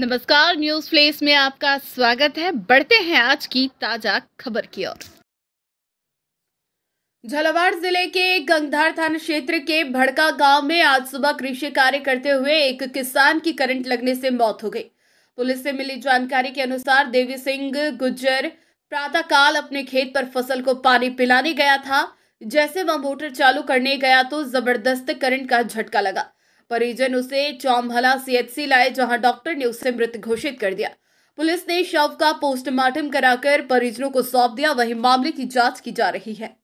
नमस्कार news place में आपका स्वागत है बढ़ते हैं आज की ताजा खबर की ओर झालावाड़ जिले के गंगधार थाना क्षेत्र के भड़का गांव में आज सुबह कृषि कार्य करते हुए एक किसान की करंट लगने से मौत हो गई पुलिस से मिली जानकारी के अनुसार देवी सिंह गुज्जर प्रातःकाल अपने खेत पर फसल को पानी पिलाने गया था जैसे वह मोटर चालू करने गया तो जबरदस्त करंट का झटका लगा परिजन उसे चौमहला सीएचसी लाए जहां डॉक्टर ने उसे मृत घोषित कर दिया पुलिस ने शव का पोस्टमार्टम कराकर परिजनों को सौंप दिया वहीं मामले की जांच की जा रही है